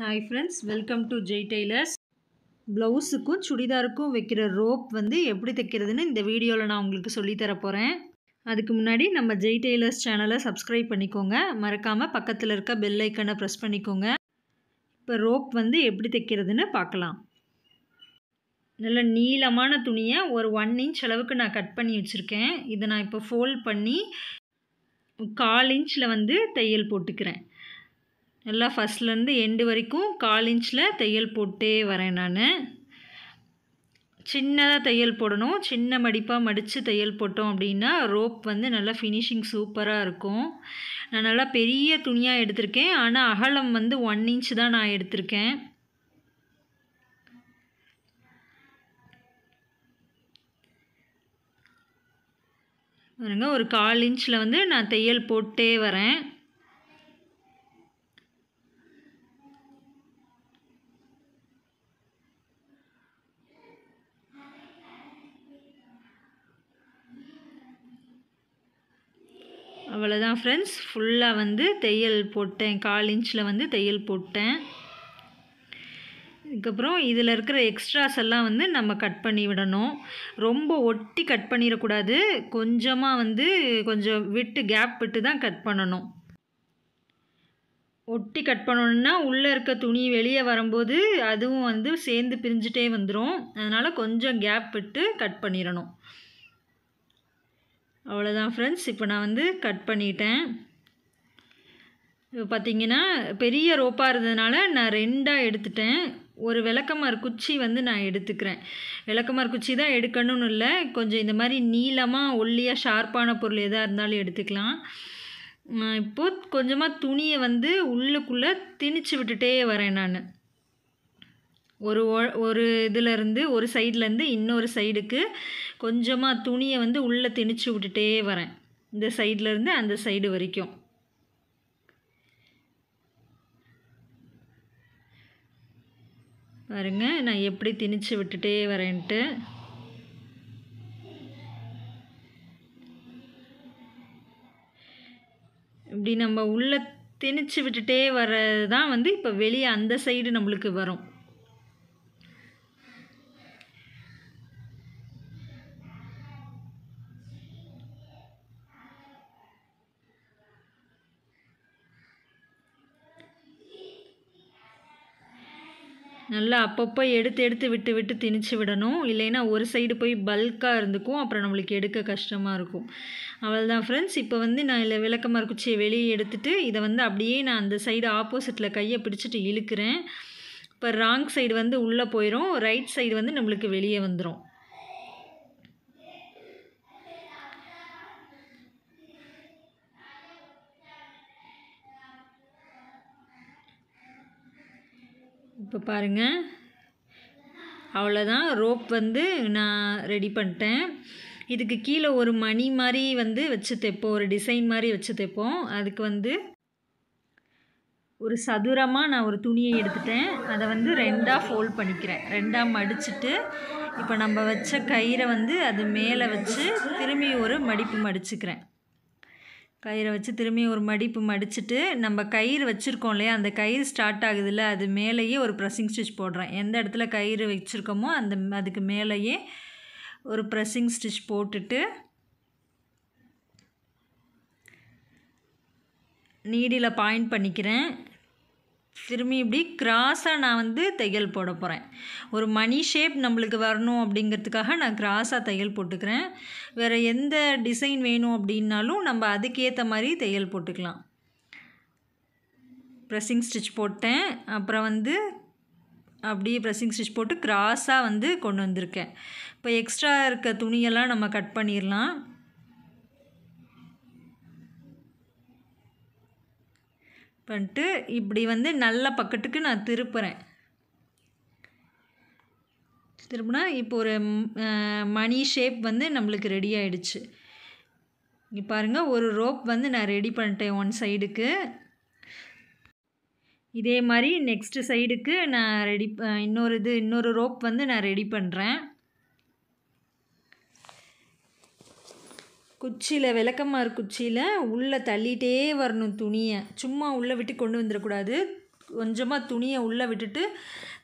hi friends welcome to Jai tailors ப்ளவுஸுக்கும் சுடிதாருக்கும் வைக்கிற ரோப் வந்து எப்படி தைக்கிறதுன்னு இந்த வீடியோவில் நான் உங்களுக்கு சொல்லித்தர போகிறேன் அதுக்கு முன்னாடி நம்ம ஜெய் டெய்லர்ஸ் சேனலை சப்ஸ்கிரைப் பண்ணிக்கோங்க மறக்காமல் பக்கத்தில் இருக்க பெல் ஐக்கனை ப்ரெஸ் பண்ணிக்கோங்க இப்போ ரோப் வந்து எப்படி தைக்கிறதுன்னு பார்க்கலாம் நல்ல நீளமான துணியை ஒரு ஒன் இன்ச் அளவுக்கு நான் கட் பண்ணி வச்சுருக்கேன் இதை நான் இப்போ ஃபோல்ட் பண்ணி கால் இன்ச்சில் வந்து தையல் போட்டுக்கிறேன் நல்லா ஃபஸ்ட்லேருந்து எண்டு வரைக்கும் கால் இன்ச்சில் தையல் போட்டே வரேன் நான் சின்னதாக தையல் போடணும் சின்ன மடிப்பாக மடித்து தையல் போட்டோம் அப்படின்னா ரோப் வந்து நல்லா ஃபினிஷிங் சூப்பராக இருக்கும் நான் நல்லா பெரிய துணியாக எடுத்திருக்கேன் ஆனால் அகலம் வந்து ஒன் இன்ச் தான் நான் எடுத்திருக்கேன் பாருங்க ஒரு கால் இன்ச்சில் வந்து நான் தையல் போட்டே வரேன் அவ்வளோதான் ஃப்ரெண்ட்ஸ் ஃபுல்லாக வந்து தையல் போட்டேன் கால் இன்ச்சில் வந்து தையல் போட்டேன் இதுக்கப்புறம் இதில் இருக்கிற எக்ஸ்ட்ராஸ் எல்லாம் வந்து நம்ம கட் பண்ணி விடணும் ரொம்ப ஒட்டி கட் பண்ணிடக்கூடாது கொஞ்சமாக வந்து கொஞ்சம் விட்டு கேப் விட்டு தான் கட் பண்ணணும் ஒட்டி கட் பண்ணணுன்னா உள்ளே இருக்க துணி வெளியே வரும்போது அதுவும் வந்து சேர்ந்து பிரிஞ்சுட்டே வந்துடும் அதனால் கொஞ்சம் கேப் விட்டு கட் பண்ணிடணும் அவ்வளோதான் ஃப்ரெண்ட்ஸ் இப்போ நான் வந்து கட் பண்ணிட்டேன் பார்த்தீங்கன்னா பெரிய ரோப்பாக இருந்ததுனால நான் ரெண்டாக எடுத்துட்டேன் ஒரு விளக்கமார் குச்சி வந்து நான் எடுத்துக்கிறேன் விளக்கமார் குச்சி தான் எடுக்கணும்னு இல்லை கொஞ்சம் இந்த மாதிரி நீளமாக ஒல்லியாக ஷார்ப்பான பொருள் எதாக இருந்தாலும் எடுத்துக்கலாம் இப்போது கொஞ்சமாக துணியை வந்து உள்ளுக்குள்ளே திணிச்சு விட்டுட்டே வரேன் நான் ஒரு ஒரு இதுலேருந்து ஒரு சைட்லேருந்து இன்னொரு சைடுக்கு கொஞ்சமாக துணியை வந்து உள்ளே திணிச்சு விட்டுட்டே வரேன் இந்த சைட்லேருந்து அந்த சைடு வரைக்கும் பாருங்கள் நான் எப்படி திணிச்சு விட்டுட்டே வரேன்ட்டு இப்படி நம்ம உள்ளே திணிச்சு விட்டுட்டே வர்றது தான் வந்து இப்போ வெளியே அந்த சைடு நம்மளுக்கு வரும் நல்லா அப்பப்போ எடுத்து எடுத்து விட்டு விட்டு திணிச்சு விடணும் இல்லைன்னா ஒரு சைடு போய் பல்காக இருந்துக்கும் அப்புறம் நம்மளுக்கு எடுக்க கஷ்டமாக இருக்கும் அவள் தான் ஃப்ரெண்ட்ஸ் இப்போ வந்து நான் இல்லை விளக்கமாக குச்சியை வெளியே எடுத்துகிட்டு இதை வந்து அப்படியே நான் அந்த சைடு ஆப்போசிட்டில் கையை பிடிச்சிட்டு இழுக்கிறேன் இப்போ ராங் சைடு வந்து உள்ளே போயிடும் ரைட் சைடு வந்து நம்மளுக்கு வெளியே வந்துடும் இப்போ பாருங்கள் அவ்வளோதான் ரோப் வந்து நான் ரெடி பண்ணிட்டேன் இதுக்கு கீழே ஒரு மணி மாதிரி வந்து வச்சு தைப்போம் ஒரு டிசைன் மாதிரி வச்சு தைப்போம் அதுக்கு வந்து ஒரு சதுரமாக நான் ஒரு துணியை எடுத்துட்டேன் அதை வந்து ரெண்டாக ஃபோல்ட் பண்ணிக்கிறேன் ரெண்டாக மடிச்சுட்டு இப்போ நம்ம வச்ச கயிறை வந்து அது மேலே வச்சு திரும்பி ஒரு மடிப்பு மடிச்சுக்கிறேன் கயிறை வச்சு திரும்பி ஒரு மடிப்பு மடிச்சுட்டு நம்ம கயிறு வச்சுருக்கோம் இல்லையா அந்த கயிறு ஸ்டார்ட் ஆகுதுல்ல அது மேலேயே ஒரு ப்ரெஸ்ஸிங் ஸ்டிச் போடுறேன் எந்த இடத்துல கயிறு வச்சுருக்கோமோ அந்த அதுக்கு மேலேயே ஒரு ப்ரெஸ்ஸிங் ஸ்டிச் போட்டுட்டு நீடியில் பாயிண்ட் பண்ணிக்கிறேன் திரும்பி இப்படி கிராஸாக நான் வந்து தையல் போட போகிறேன் ஒரு மணி ஷேப் நம்மளுக்கு வரணும் அப்படிங்கிறதுக்காக நான் கிராஸாக தையல் போட்டுக்கிறேன் வேறு எந்த டிசைன் வேணும் அப்படின்னாலும் நம்ம அதுக்கேற்ற மாதிரி தையல் போட்டுக்கலாம் ப்ரெஸ்ஸிங் ஸ்டிச் போட்டேன் அப்புறம் வந்து அப்படியே ப்ரெஸ்ஸிங் ஸ்டிச் போட்டு கிராஸாக வந்து கொண்டு வந்திருக்கேன் இப்போ எக்ஸ்ட்ரா இருக்க துணியெல்லாம் நம்ம கட் பண்ணிடலாம் பண்ணிட்டு இப்படி வந்து நல்ல பக்கத்துக்கு நான் திருப்புறேன் திரும்பினா இப்போ ஒரு மணி ஷேப் வந்து நம்மளுக்கு ரெடி ஆகிடுச்சு இங்கே பாருங்கள் ஒரு ரோப் வந்து நான் ரெடி பண்ணிட்டேன் ஒன் சைடுக்கு இதே மாதிரி நெக்ஸ்ட்டு சைடுக்கு நான் ரெடி இன்னொரு இது இன்னொரு ரோப் வந்து நான் ரெடி பண்ணுறேன் குச்சியில் விளக்கமாறு குச்சியில் உள்ளே தள்ளிகிட்டே வரணும் துணியை சும்மா உள்ளே விட்டு கொண்டு வந்துடக்கூடாது கொஞ்சமாக துணியை உள்ளே விட்டுட்டு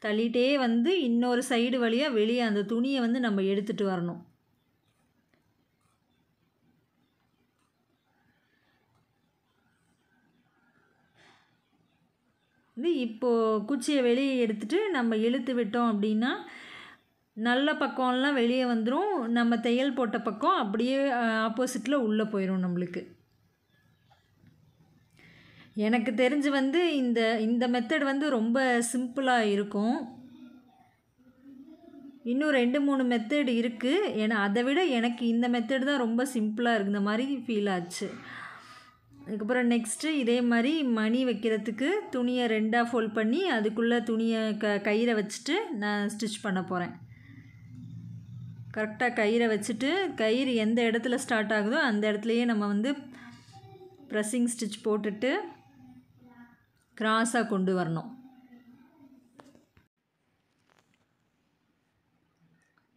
தள்ளிகிட்டே வந்து இன்னொரு சைடு வழியாக வெளியே அந்த துணியை வந்து நம்ம எடுத்துகிட்டு வரணும் இப்போது குச்சியை வெளியே எடுத்துகிட்டு நம்ம இழுத்து விட்டோம் அப்படின்னா நல்ல பக்கம்லாம் வெளியே வந்துடும் நம்ம தையல் போட்ட பக்கம் அப்படியே ஆப்போசிட்டில் உள்ளே போயிடும் நம்மளுக்கு எனக்கு தெரிஞ்சு வந்து இந்த இந்த மெத்தட் வந்து ரொம்ப சிம்பிளாக இருக்கும் இன்னும் ரெண்டு மூணு மெத்தட் இருக்குது ஏன்னா அதை விட எனக்கு இந்த மெத்தட் தான் ரொம்ப சிம்பிளாக இருக்குது இந்த மாதிரி ஃபீல் ஆச்சு அதுக்கப்புறம் நெக்ஸ்ட்டு இதே மாதிரி மணி வைக்கிறதுக்கு துணியை ரெண்டாக ஃபோல்ட் பண்ணி அதுக்குள்ளே துணியை க கயிறை வச்சுட்டு நான் ஸ்டிச் பண்ண போகிறேன் கரெக்டாக கயிறை வச்சுட்டு கயிறு எந்த இடத்துல ஸ்டார்ட் ஆகுதோ அந்த இடத்துலையே நம்ம வந்து ப்ரெஸ்ஸிங் ஸ்டிச் போட்டுட்டு கிராஸாக கொண்டு வரணும்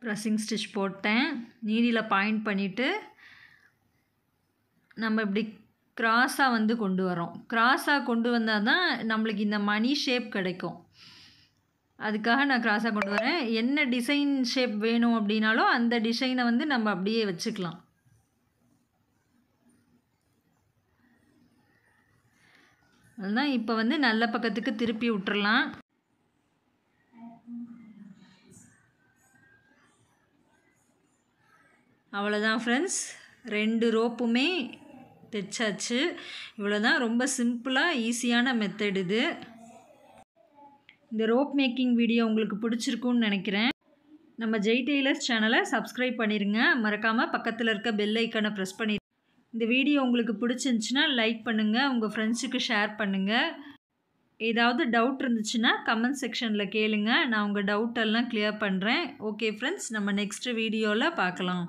ப்ரெஸ்ஸிங் ஸ்டிச் போட்டேன் நீடியில் பாயிண்ட் பண்ணிவிட்டு நம்ம இப்படி கிராஸாக வந்து கொண்டு வரோம் கிராஸாக கொண்டு வந்தால் தான் நம்மளுக்கு இந்த மணி ஷேப் கிடைக்கும் அதுக்காக நான் க்ராஸாக கொண்டு வரேன் என்ன டிசைன் ஷேப் வேணும் அப்படின்னாலும் அந்த டிசைனை வந்து நம்ம அப்படியே வச்சுக்கலாம் அதுதான் இப்போ வந்து நல்ல பக்கத்துக்கு திருப்பி விட்டுறலாம் அவ்வளோதான் ஃப்ரெண்ட்ஸ் ரெண்டு ரோப்புமே தைச்சாச்சு இவ்வளோ தான் ரொம்ப சிம்பிளாக ஈஸியான மெத்தட் இது இந்த ரோப் மேக்கிங் வீடியோ உங்களுக்கு பிடிச்சிருக்குன்னு நினைக்கிறேன் நம்ம ஜெய் டெய்லர்ஸ் சேனலை சப்ஸ்கிரைப் பண்ணிடுங்க மறக்காமல் பக்கத்தில் இருக்க பெல் ப்ரெஸ் பண்ணி இந்த வீடியோ உங்களுக்கு பிடிச்சிருந்துச்சின்னா லைக் பண்ணுங்கள் உங்கள் ஃப்ரெண்ட்ஸுக்கு ஷேர் பண்ணுங்கள் ஏதாவது டவுட் இருந்துச்சுன்னா கமெண்ட் செக்ஷனில் கேளுங்கள் நான் உங்கள் டவுட்டெல்லாம் கிளியர் பண்ணுறேன் ஓகே ஃப்ரெண்ட்ஸ் நம்ம நெக்ஸ்ட் வீடியோவில் பார்க்கலாம்